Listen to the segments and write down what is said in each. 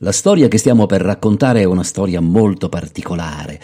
La storia che stiamo per raccontare è una storia molto particolare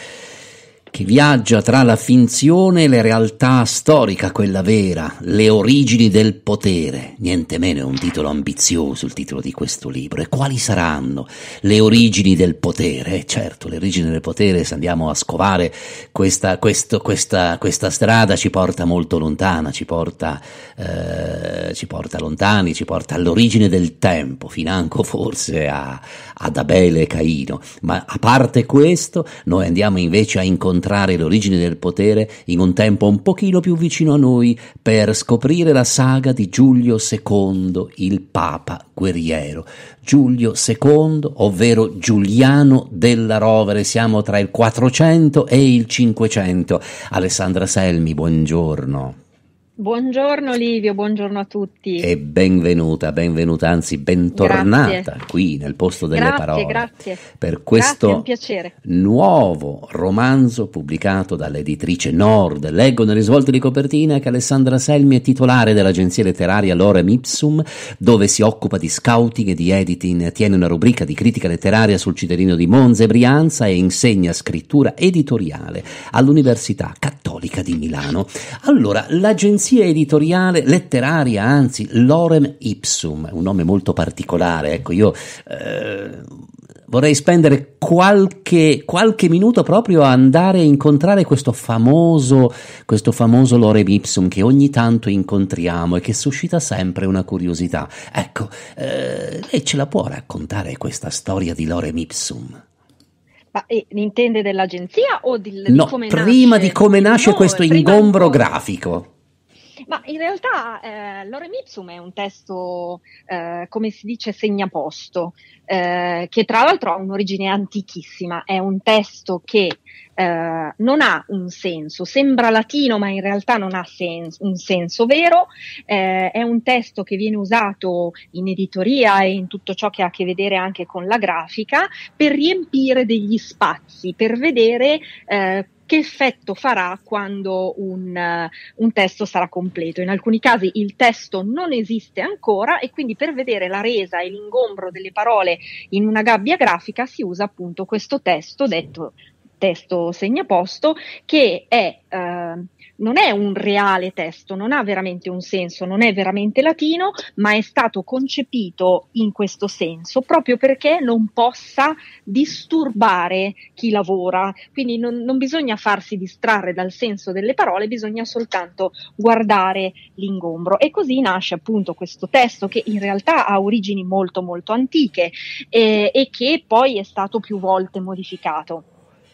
che viaggia tra la finzione e la realtà storica, quella vera, le origini del potere. Niente meno è un titolo ambizioso il titolo di questo libro. E quali saranno le origini del potere? Eh, certo, le origini del potere, se andiamo a scovare questa, questo, questa, questa strada, ci porta molto lontana, ci porta, eh, ci porta lontani, ci porta all'origine del tempo, financo forse a, ad Abele e Caino, ma a parte questo noi andiamo invece a incontrare l'origine del potere in un tempo un pochino più vicino a noi per scoprire la saga di Giulio II, il Papa guerriero. Giulio II, ovvero Giuliano della Rovere, siamo tra il 400 e il 500. Alessandra Selmi, buongiorno. Buongiorno Livio, buongiorno a tutti. E benvenuta, benvenuta, anzi bentornata grazie. qui nel posto delle grazie, parole. Grazie. Per questo grazie, nuovo romanzo pubblicato dall'editrice Nord. Leggo nelle svolte di copertina che Alessandra Selmi è titolare dell'agenzia letteraria Lorem Ipsum, dove si occupa di scouting e di editing, tiene una rubrica di critica letteraria sul cittadino di Monza e Brianza e insegna scrittura editoriale all'Università Cattolica di Milano. Allora, l'agenzia L'agenzia editoriale letteraria, anzi, Lorem Ipsum, un nome molto particolare, ecco, io eh, vorrei spendere qualche, qualche, minuto proprio a andare a incontrare questo famoso, questo famoso Lorem Ipsum che ogni tanto incontriamo e che suscita sempre una curiosità. Ecco, eh, lei ce la può raccontare questa storia di Lorem Ipsum? Ma eh, intende dell'agenzia o di, no, di come prima nasce? di come nasce no, questo ingombro come... grafico? Ma in realtà eh, Lorem Ipsum è un testo, eh, come si dice, segnaposto, eh, che tra l'altro ha un'origine antichissima, è un testo che eh, non ha un senso, sembra latino ma in realtà non ha senso, un senso vero, eh, è un testo che viene usato in editoria e in tutto ciò che ha a che vedere anche con la grafica per riempire degli spazi, per vedere eh, che effetto farà quando un, eh, un, testo sarà completo. In alcuni casi il testo non esiste ancora e quindi per vedere la resa e l'ingombro delle parole in una gabbia grafica si usa appunto questo testo detto testo segnaposto che è eh, non è un reale testo, non ha veramente un senso, non è veramente latino, ma è stato concepito in questo senso proprio perché non possa disturbare chi lavora. Quindi non, non bisogna farsi distrarre dal senso delle parole, bisogna soltanto guardare l'ingombro. E così nasce appunto questo testo che in realtà ha origini molto molto antiche eh, e che poi è stato più volte modificato.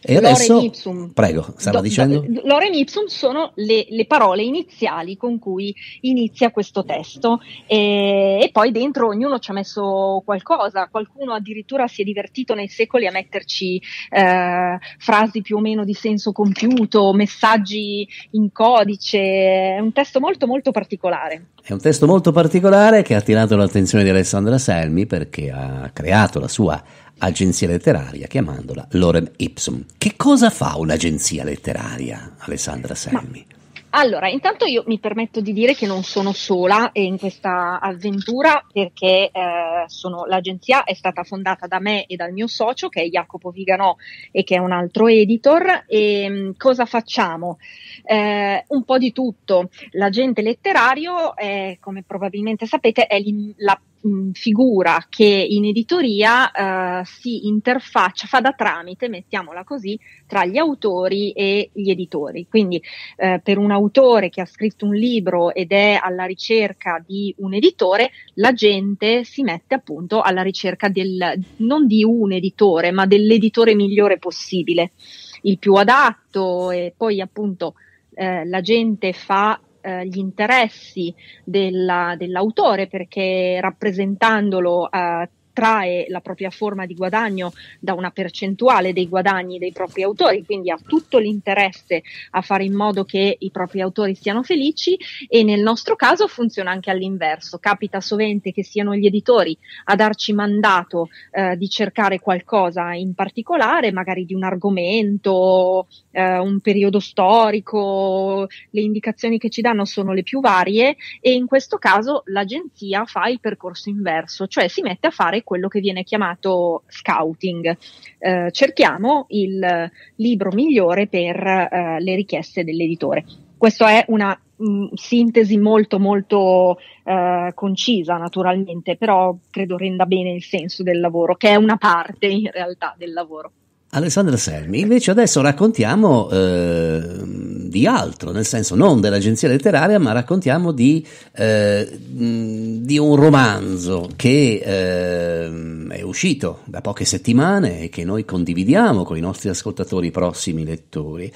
E adesso, Lorem ipsum. Prego, stava do, dicendo? Do, lorem ipsum sono le, le, parole iniziali con cui inizia questo testo e, e, poi dentro ognuno ci ha messo qualcosa, qualcuno addirittura si è divertito nei secoli a metterci eh, frasi più o meno di senso compiuto, messaggi in codice, è un testo molto molto particolare. È un testo molto particolare che ha attirato l'attenzione di Alessandra Selmi perché ha creato la sua agenzia letteraria, chiamandola Lorem Ipsum. Che cosa fa un'agenzia letteraria, Alessandra Semmi? Allora, intanto io mi permetto di dire che non sono sola in questa avventura perché eh, sono, l'agenzia è stata fondata da me e dal mio socio che è Jacopo Viganò e che è un altro editor. E mh, mm, cosa facciamo? Eh, un po' di tutto. L'agente letterario, è, come probabilmente sapete, è la mh, mm, figura che in editoria eh, si interfaccia, fa da tramite, mettiamola così, tra gli autori e gli editori. Quindi eh, per un autore che ha scritto un libro ed è alla ricerca di un editore, la gente si mette appunto alla ricerca del, non di un editore, ma dell'editore migliore possibile, il più adatto e poi appunto eh, la gente fa eh, gli interessi della, dell'autore perché rappresentandolo eh, trae la propria forma di guadagno da una percentuale dei guadagni dei propri autori, quindi ha tutto l'interesse a fare in modo che i propri autori siano felici e nel nostro caso funziona anche all'inverso. Capita sovente che siano gli editori a darci mandato eh, di cercare qualcosa in particolare, magari di un argomento, eh, un periodo storico, le indicazioni che ci danno sono le più varie e in questo caso l'agenzia fa il percorso inverso, cioè si mette a fare fai quello che viene chiamato scouting. Eh, cerchiamo il libro migliore per eh, le richieste dell'editore. Questa è una mh, mm, sintesi molto molto eh, concisa naturalmente, però credo renda bene il senso del lavoro, che è una parte in realtà del lavoro. Alessandra Selmi, invece adesso raccontiamo eh, di altro, nel senso non dell'agenzia letteraria, ma raccontiamo di, eh, di un romanzo che eh, è uscito da poche settimane e che noi condividiamo con i nostri ascoltatori prossimi lettori.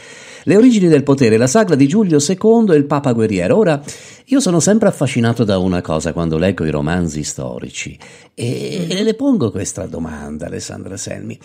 Le origini del potere, la sagra di Giulio II e il Papa guerriero. Ora, io sono sempre affascinato da una cosa quando leggo i romanzi storici e, e le pongo questa domanda, Alessandra Selmi.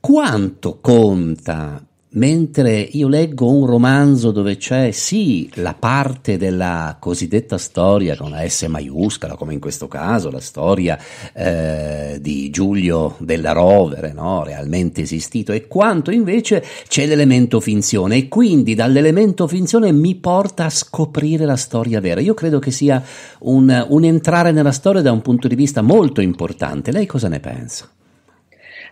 Quanto conta mentre io leggo un romanzo dove c'è sì la parte della cosiddetta storia con la S maiuscola, come in questo caso la storia eh, di Giulio della Rovere, no? realmente esistito, e quanto invece c'è l'elemento finzione e quindi dall'elemento finzione mi porta a scoprire la storia vera. Io credo che sia un, un entrare nella storia da un punto di vista molto importante. Lei cosa ne pensa?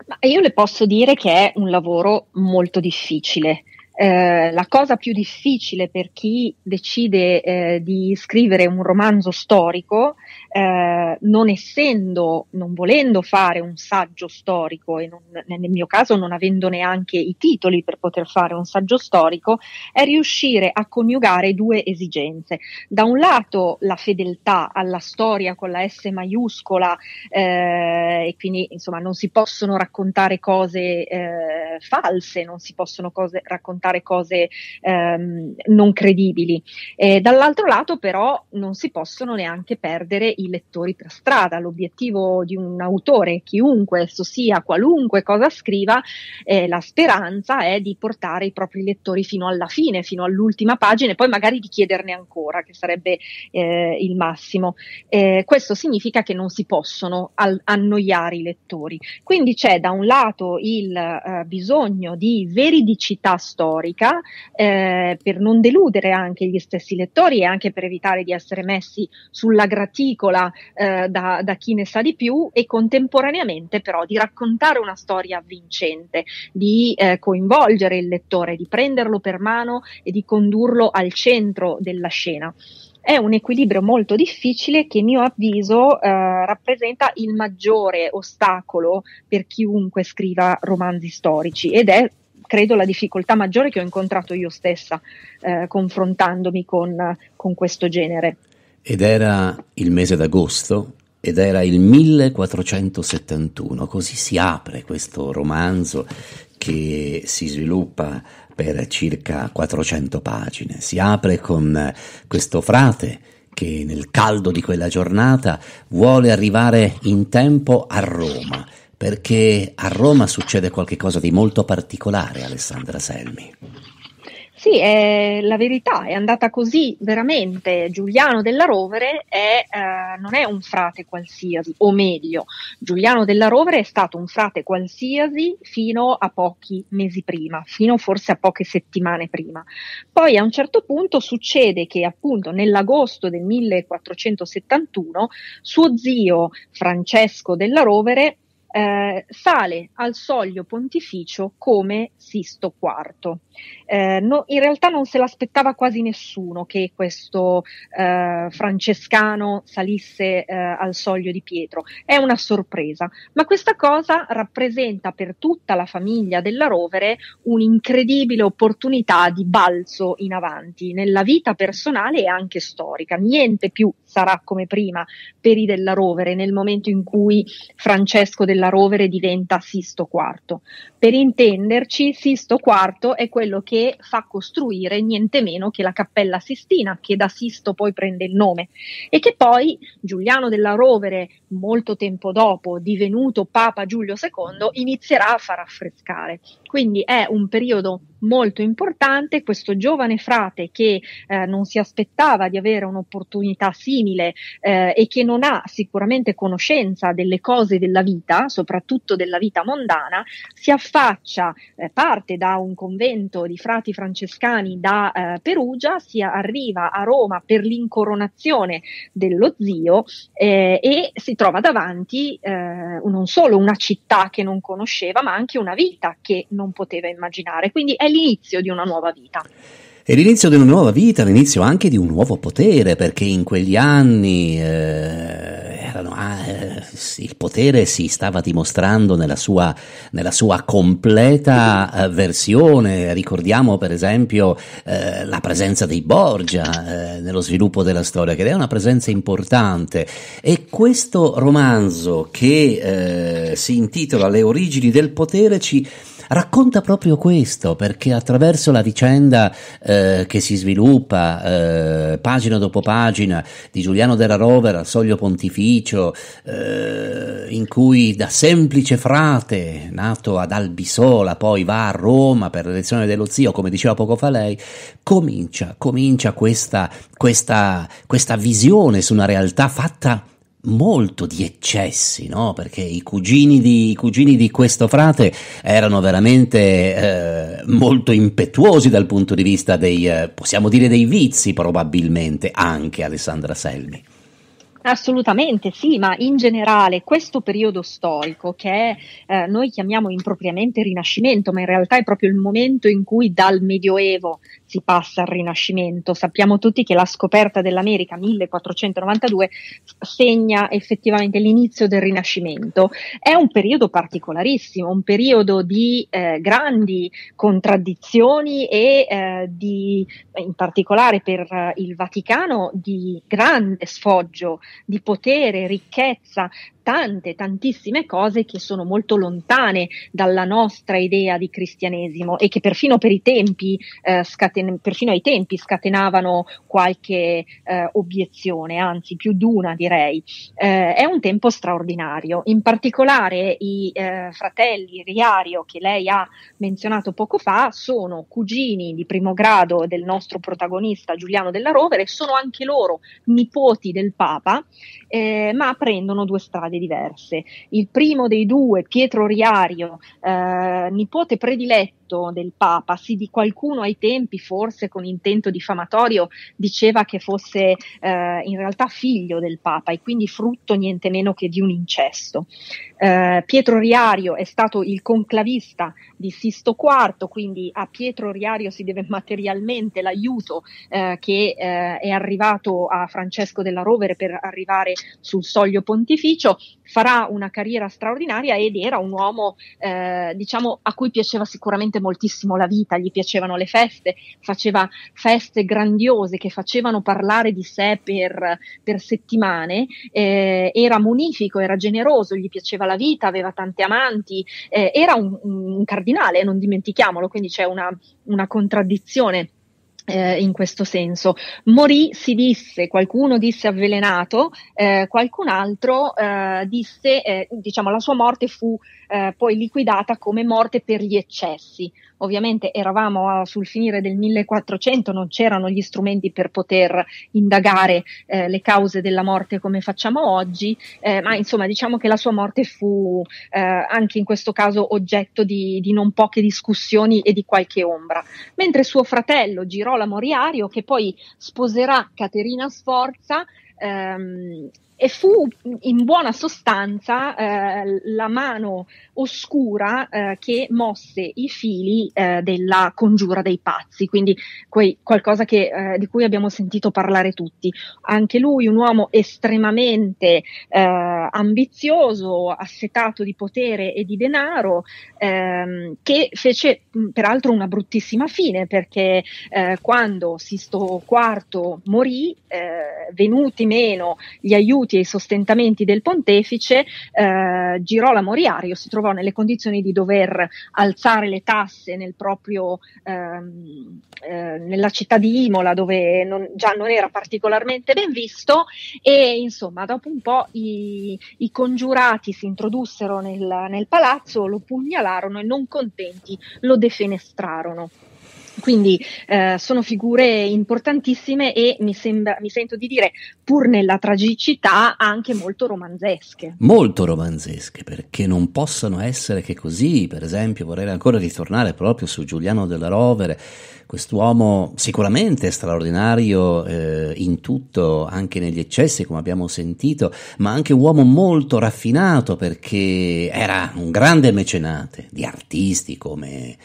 Ma io le posso dire che è un lavoro molto difficile. Eh, la cosa più difficile per chi decide eh, di scrivere un romanzo storico eh, non essendo, non volendo fare un saggio storico e non, nel mio caso non avendo neanche i titoli per poter fare un saggio storico, è riuscire a coniugare due esigenze. Da un lato la fedeltà alla storia con la S maiuscola eh, e quindi insomma non si possono raccontare cose eh, false, non si possono cose, raccontare cose ehm, non credibili. E eh, dall'altro lato però non si possono neanche perdere i lettori per strada. L'obiettivo di un autore, chiunque esso sia, qualunque cosa scriva, eh, la speranza è di portare i propri lettori fino alla fine, fino all'ultima pagina e poi magari di chiederne ancora, che sarebbe eh, il massimo. Eh, questo significa che non si possono al- annoiare i lettori. Quindi c'è da un lato il eh, bisogno di veridicità storica eh, per non deludere anche gli stessi lettori e anche per evitare di essere messi sulla graticola piccola eh, da, da, chi ne sa di più e contemporaneamente però di raccontare una storia avvincente, di eh, coinvolgere il lettore, di prenderlo per mano e di condurlo al centro della scena è un equilibrio molto difficile che, a mio avviso, eh, rappresenta il maggiore ostacolo per chiunque scriva romanzi storici ed è credo la difficoltà maggiore che ho incontrato io stessa eh, confrontandomi con, con questo genere. Ed era il mese d'agosto ed era il 1471, così si apre questo romanzo che si sviluppa per circa 400 pagine. Si apre con questo frate che nel caldo di quella giornata vuole arrivare in tempo a Roma, perché a Roma succede qualcosa di molto particolare, Alessandra Selmi. Sì, è la verità, è andata così veramente. Giuliano della Rovere è, eh, non è un frate qualsiasi, o meglio, Giuliano della Rovere è stato un frate qualsiasi fino a pochi mesi prima, fino forse a poche settimane prima. Poi a un certo punto succede che appunto nell'agosto del 1471 suo zio Francesco della Rovere eh, sale al soglio pontificio come Sisto IV. Eh, no, in realtà non se l'aspettava quasi nessuno che questo eh, francescano salisse eh, al soglio di Pietro, è una sorpresa, ma questa cosa rappresenta per tutta la famiglia della Rovere un'incredibile opportunità di balzo in avanti nella vita personale e anche storica, niente più sarà come prima per i della Rovere nel momento in cui Francesco della Rovere diventa Sisto IV. Per intenderci, Sisto IV è quello che fa costruire niente meno che la Cappella Sistina, che da Sisto poi prende il nome, e che poi Giuliano della Rovere, molto tempo dopo, divenuto Papa Giulio II, inizierà a far affrescare. Quindi è un periodo molto importante. Questo giovane frate che eh, non si aspettava di avere un'opportunità simile eh, e che non ha sicuramente conoscenza delle cose della vita, soprattutto della vita mondana, si affaccia, eh, parte da un convento di frati francescani da eh, Perugia, si arriva a Roma per l'incoronazione dello zio eh, e si trova davanti eh, non solo una città che non conosceva, ma anche una vita che non poteva immaginare. Quindi è l'inizio di una nuova vita. E l'inizio di una nuova vita, l'inizio anche di un nuovo potere, perché in quegli anni eh, erano, ah, eh, il potere si stava dimostrando nella sua, nella sua completa eh, versione. Ricordiamo per esempio eh, la presenza dei Borgia eh, nello sviluppo della storia, che è una presenza importante. E questo romanzo che eh, si intitola Le origini del potere ci racconta proprio questo, perché attraverso la vicenda eh, che si sviluppa eh, pagina dopo pagina di Giuliano della Rovera, Soglio Pontificio, eh, in cui da semplice frate, nato ad Albisola, poi va a Roma per l'elezione dello zio, come diceva poco fa lei, comincia, comincia questa, questa, questa visione su una realtà fatta molto di eccessi, no? Perché i cugini, di, i cugini di, questo frate erano veramente eh, molto impetuosi dal punto di vista dei, eh, possiamo dire, dei vizi probabilmente, anche Alessandra Selmi. Assolutamente sì, ma in generale questo periodo storico che eh, noi chiamiamo impropriamente Rinascimento, ma in realtà è proprio il momento in cui dal Medioevo si passa al Rinascimento. Sappiamo tutti che la scoperta dell'America 1492 segna effettivamente l'inizio del Rinascimento. È un periodo particolarissimo, un periodo di eh, grandi contraddizioni e eh, di, in particolare per eh, il Vaticano di grande sfoggio di potere, ricchezza, tante, tantissime cose che sono molto lontane dalla nostra idea di cristianesimo e che perfino, per tempi, eh, scaten- perfino ai tempi scatenavano qualche eh, obiezione, anzi più di una direi. Eh, è un tempo straordinario, in particolare i eh, fratelli Riario che lei ha menzionato poco fa sono cugini di primo grado del nostro protagonista Giuliano della Rovere, sono anche loro nipoti del Papa, eh, ma prendono due strade strade diverse. Il primo dei due, Pietro Riario, eh, nipote prediletto detto del Papa, sì di qualcuno ai tempi forse con intento diffamatorio diceva che fosse eh, in realtà figlio del Papa e quindi frutto niente meno che di un incesto. Eh, Pietro Riario è stato il conclavista di Sisto IV, quindi a Pietro Riario si deve materialmente l'aiuto eh, che eh, è arrivato a Francesco della Rovere per arrivare sul soglio pontificio farà una carriera straordinaria ed era un uomo eh, diciamo a cui piaceva sicuramente moltissimo la vita, gli piacevano le feste, faceva feste grandiose che facevano parlare di sé per, per settimane, eh, era munifico, era generoso, gli piaceva la vita, aveva tanti amanti, eh, era un, un, cardinale, non dimentichiamolo, quindi c'è una, una contraddizione eh, in questo senso. Morì, si disse, qualcuno disse avvelenato, eh, qualcun altro eh, disse, eh, diciamo, la sua morte fu eh, poi liquidata come morte per gli eccessi. Ovviamente eravamo sul finire del 1400, non c'erano gli strumenti per poter indagare eh, le cause della morte come facciamo oggi, ma insomma diciamo che la sua morte fu anche in questo caso oggetto di, di non poche discussioni e di qualche ombra. Mentre suo fratello girò Nicola Moriario che poi sposerà Caterina Sforza ehm, e fu in buona sostanza eh, la mano oscura eh, che mosse i fili eh, della congiura dei pazzi, quindi quei, qualcosa che, eh, di cui abbiamo sentito parlare tutti. Anche lui un uomo estremamente eh, ambizioso, assetato di potere e di denaro, ehm, che fece peraltro una bruttissima fine perché eh, quando Sisto IV morì, venuti meno gli aiuti contributi e i sostentamenti del pontefice, eh, Girolamo Riario si trovò nelle condizioni di dover alzare le tasse nel proprio, ehm, eh, nella città di Imola, dove non, già non era particolarmente ben visto, e insomma, dopo un po' i, i congiurati si introdussero nel, nel palazzo, lo pugnalarono e non contenti lo defenestrarono. Quindi eh, sono figure importantissime e mi, sembra, mi, sento di dire, pur nella tragicità, anche molto romanzesche. Molto romanzesche, perché non possono essere che così. Per esempio, vorrei ancora ritornare proprio su Giuliano della Rovere, quest'uomo sicuramente straordinario eh, in tutto, anche negli eccessi, come abbiamo sentito, ma anche un uomo molto raffinato perché era un grande mecenate di artisti come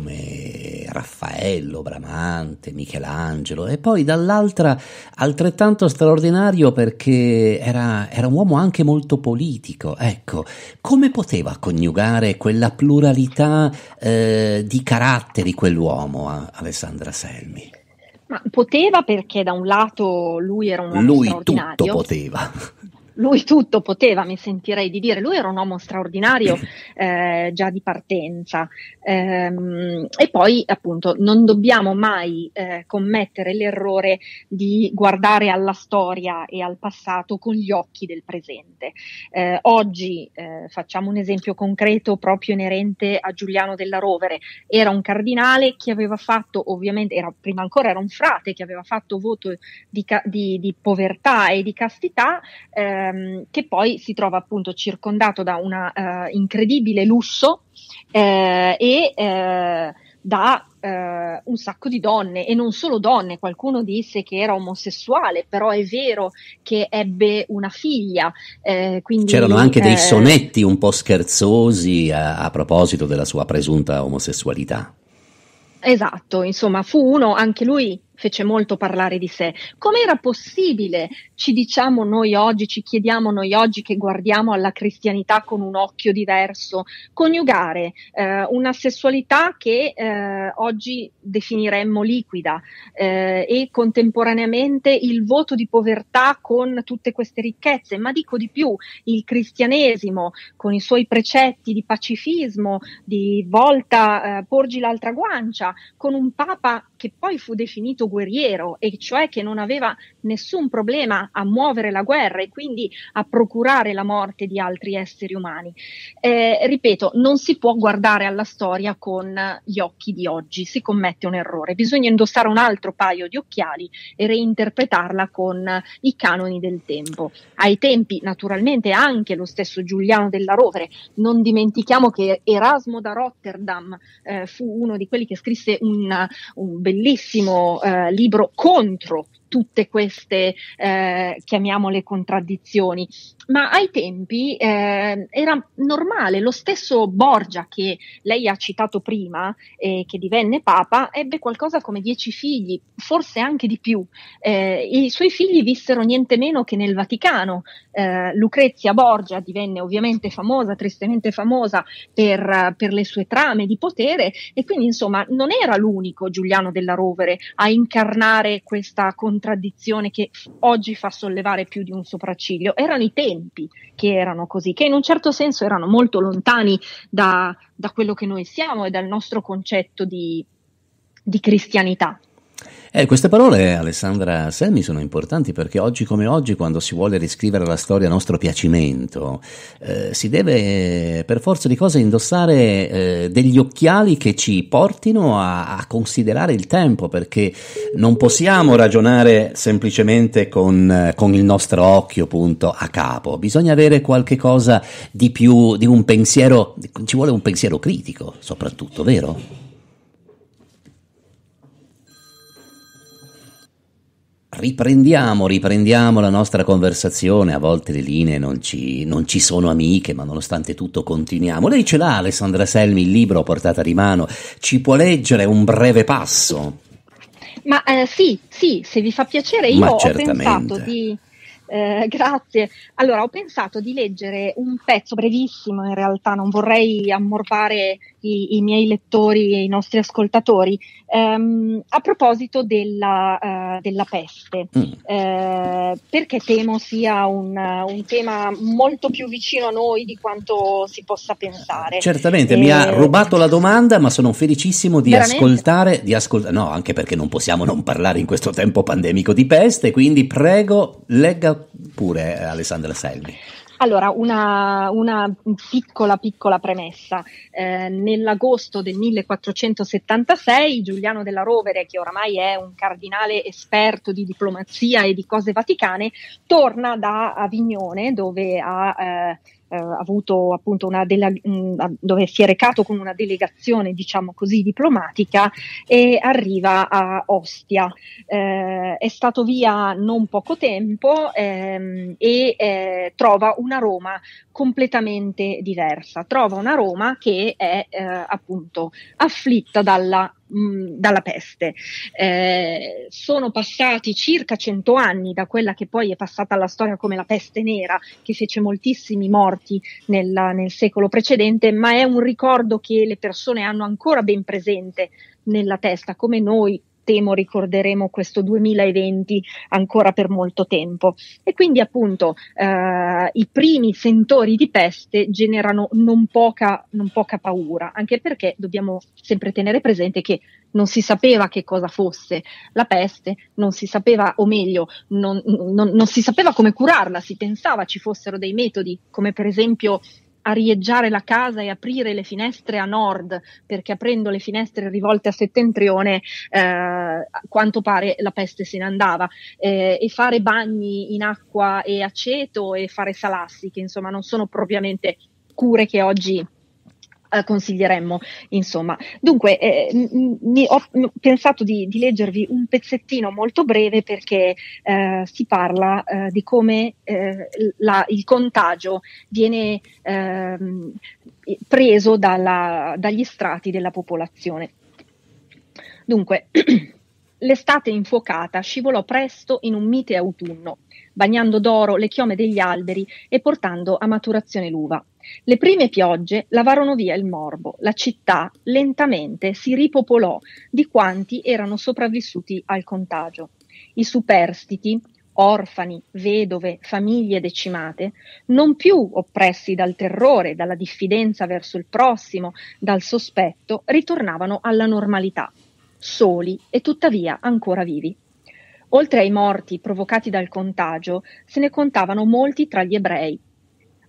come Raffaello, Bramante, Michelangelo e poi dall'altra altrettanto straordinario perché era, era, un uomo anche molto politico. Ecco, come poteva coniugare quella pluralità eh, di caratteri quell'uomo, Alessandra Selmi? Ma poteva perché da un lato lui era un uomo lui straordinario. Lui tutto poteva lui tutto poteva, mi sentirei di dire, lui era un uomo straordinario eh, già di partenza. Ehm, e poi appunto non dobbiamo mai eh, commettere l'errore di guardare alla storia e al passato con gli occhi del presente. Eh, oggi eh, facciamo un esempio concreto proprio inerente a Giuliano della Rovere, era un cardinale che aveva fatto ovviamente, era, prima ancora era un frate che aveva fatto voto di, di, di povertà e di castità. Eh, ehm, che poi si trova appunto circondato da un eh, incredibile lusso eh, e eh, da eh, un sacco di donne e non solo donne, qualcuno disse che era omosessuale, però è vero che ebbe una figlia. Eh, quindi, C'erano anche eh, dei sonetti un po' scherzosi a, a proposito della sua presunta omosessualità. Esatto, insomma, fu uno, anche lui fece molto parlare di sé. Com'era possibile, ci diciamo noi oggi, ci chiediamo noi oggi che guardiamo alla cristianità con un occhio diverso, coniugare eh, una sessualità che eh, oggi definiremmo liquida eh, e contemporaneamente il voto di povertà con tutte queste ricchezze, ma dico di più, il cristianesimo con i suoi precetti di pacifismo, di volta eh, porgi l'altra guancia, con un papa che poi fu definito guerriero, e cioè che non aveva nessun problema a muovere la guerra e quindi a procurare la morte di altri esseri umani. Eh, ripeto, non si può guardare alla storia con gli occhi di oggi, si commette un errore, bisogna indossare un altro paio di occhiali e reinterpretarla con i canoni del tempo. Ai tempi, naturalmente, anche lo stesso Giuliano della Rovere, non dimentichiamo che Erasmo da Rotterdam eh, fu uno di quelli che scrisse un, un bellissimo bellissimo eh, libro contro tutte queste, eh, chiamiamole, contraddizioni. Ma ai tempi eh, era normale, lo stesso Borgia che lei ha citato prima, eh, che divenne papa, ebbe qualcosa come dieci figli, forse anche di più. Eh, I suoi figli vissero niente meno che nel Vaticano. Eh, Lucrezia Borgia divenne ovviamente famosa, tristemente famosa, per, per le sue trame di potere e quindi insomma non era l'unico Giuliano della Rovere a incarnare questa contraddizione contraddizione che oggi fa sollevare più di un sopracciglio, erano i tempi che erano così, che in un certo senso erano molto lontani da, da quello che noi siamo e dal nostro concetto di, di cristianità. Eh, queste parole, Alessandra Semmi, sono importanti perché oggi come oggi, quando si vuole riscrivere la storia a nostro piacimento, eh, si deve eh, per forza di cose indossare eh, degli occhiali che ci portino a, a, considerare il tempo, perché non possiamo ragionare semplicemente con, eh, con, il nostro occhio punto a capo, bisogna avere qualche cosa di più, di un pensiero, ci vuole un pensiero critico soprattutto, vero? Riprendiamo, riprendiamo la nostra conversazione, a volte le linee non ci, non ci, sono amiche, ma nonostante tutto continuiamo. Lei ce l'ha Alessandra Selmi, il libro a portata di mano, ci può leggere un breve passo? Ma eh, sì, sì, se vi fa piacere, io ma ho pensato di... Eh, grazie. Allora, ho pensato di leggere un pezzo brevissimo, in realtà non vorrei ammorbare i, i, miei lettori e i nostri ascoltatori ehm, a proposito della, uh, della peste, mm. eh, perché temo sia un, un, tema molto più vicino a noi di quanto si possa pensare. Certamente, e... mi ha eh, rubato la domanda, ma sono felicissimo di Veramente? ascoltare, di ascolt- no, anche perché non possiamo non parlare in questo tempo pandemico di peste, quindi prego, legga pure eh, Alessandra Selvi. Allora, una, una piccola, piccola premessa. Eh, nell'agosto del 1476 Giuliano della Rovere, che oramai è un cardinale esperto di diplomazia e di cose vaticane, torna da Avignone dove ha... Eh, eh, avuto appunto una della, mh, dove si è recato con una delegazione diciamo così diplomatica e arriva a Ostia. Eh, è stato via non poco tempo ehm, e eh, trova una Roma completamente diversa, trova una Roma che è eh, appunto afflitta dalla dalla peste. Eh, sono passati circa 100 anni da quella che poi è passata alla storia come la peste nera, che fece moltissimi morti nella, nel secolo precedente, ma è un ricordo che le persone hanno ancora ben presente nella testa, come noi temo ricorderemo questo 2020 ancora per molto tempo. E quindi appunto eh, i primi sentori di peste generano non poca, non poca paura, anche perché dobbiamo sempre tenere presente che non si sapeva che cosa fosse la peste, non si sapeva, o meglio, non, non, non si sapeva come curarla, si pensava ci fossero dei metodi, come per esempio arieggiare la casa e aprire le finestre a nord, perché aprendo le finestre rivolte a settentrione, eh, a quanto pare la peste se ne andava, eh, e fare bagni in acqua e aceto e fare salassi, che insomma non sono propriamente cure che oggi eh, consiglieremmo, insomma. Dunque, eh, m- ho pensato di, di, leggervi un pezzettino molto breve perché eh, si parla eh, di come eh, la, il contagio viene ehm, preso dalla, dagli strati della popolazione. Dunque, l'estate infuocata scivolò presto in un mite autunno, bagnando d'oro le chiome degli alberi e portando a maturazione l'uva. Le prime piogge lavarono via il morbo, la città lentamente si ripopolò di quanti erano sopravvissuti al contagio. I superstiti, orfani, vedove, famiglie decimate, non più oppressi dal terrore, dalla diffidenza verso il prossimo, dal sospetto, ritornavano alla normalità, soli e tuttavia ancora vivi. Oltre ai morti provocati dal contagio, se ne contavano molti tra gli ebrei,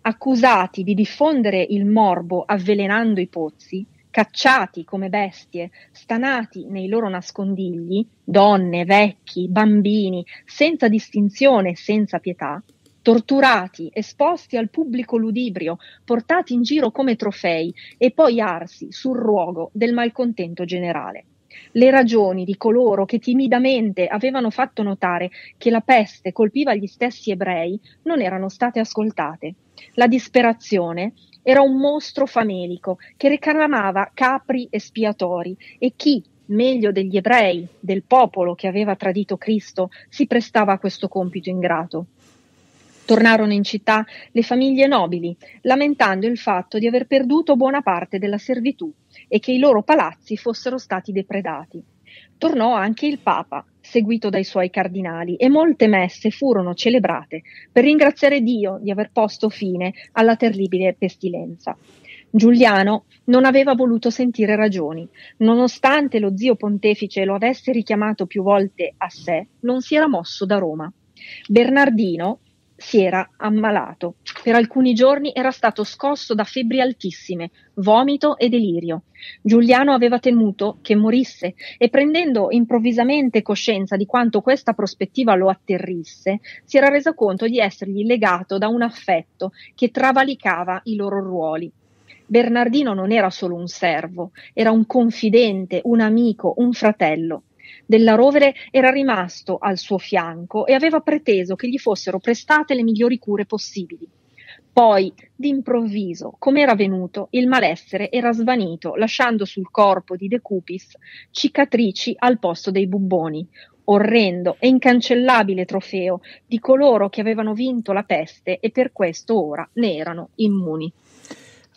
accusati di diffondere il morbo avvelenando i pozzi, cacciati come bestie, stanati nei loro nascondigli, donne, vecchi, bambini, senza distinzione e senza pietà, torturati, esposti al pubblico ludibrio, portati in giro come trofei e poi arsi sul ruogo del malcontento generale le ragioni di coloro che timidamente avevano fatto notare che la peste colpiva gli stessi ebrei non erano state ascoltate. La disperazione era un mostro famelico che reclamava capri espiatori e chi, meglio degli ebrei, del popolo che aveva tradito Cristo, si prestava a questo compito ingrato. Tornarono in città le famiglie nobili, lamentando il fatto di aver perduto buona parte della servitù e che i loro palazzi fossero stati depredati. Tornò anche il Papa, seguito dai suoi cardinali, e molte messe furono celebrate per ringraziare Dio di aver posto fine alla terribile pestilenza. Giuliano non aveva voluto sentire ragioni. Nonostante lo zio pontefice lo avesse richiamato più volte a sé, non si era mosso da Roma. Bernardino, si era ammalato. Per alcuni giorni era stato scosso da febbri altissime, vomito e delirio. Giuliano aveva temuto che morisse e prendendo improvvisamente coscienza di quanto questa prospettiva lo atterrisse, si era reso conto di essergli legato da un affetto che travalicava i loro ruoli. Bernardino non era solo un servo, era un confidente, un amico, un fratello della Rovere era rimasto al suo fianco e aveva preteso che gli fossero prestate le migliori cure possibili. Poi, d'improvviso, come era venuto, il malessere era svanito, lasciando sul corpo di De Cupis cicatrici al posto dei bubboni, orrendo e incancellabile trofeo di coloro che avevano vinto la peste e per questo ora ne erano immuni.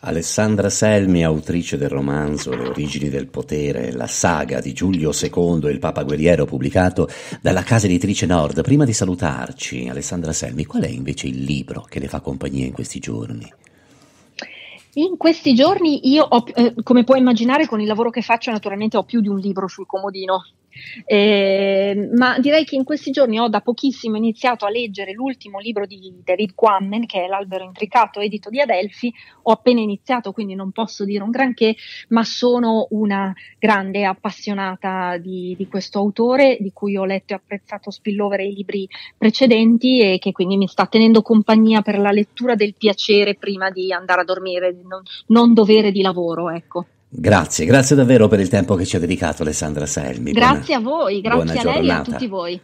Alessandra Selmi, autrice del romanzo Le origini del potere, la saga di Giulio II e il Papa Guerriero pubblicato dalla casa editrice Nord, prima di salutarci, Alessandra Selmi, qual è invece il libro che le fa compagnia in questi giorni? In questi giorni io ho, eh, come puoi immaginare, con il lavoro che faccio naturalmente ho più di un libro sul comodino, eh, ma direi che in questi giorni ho da pochissimo iniziato a leggere l'ultimo libro di David Quammen, che è L'albero intricato, edito di Adelphi. Ho appena iniziato, quindi non posso dire un granché, ma sono una grande appassionata di, di questo autore, di cui ho letto e apprezzato Spillover e i libri precedenti e che quindi mi sta tenendo compagnia per la lettura del piacere prima di andare a dormire, non, non dovere di lavoro. Ecco. Grazie, grazie davvero per il tempo che ci ha dedicato Alessandra Selmi. Grazie buona, a voi, grazie a lei giornata. e a tutti voi.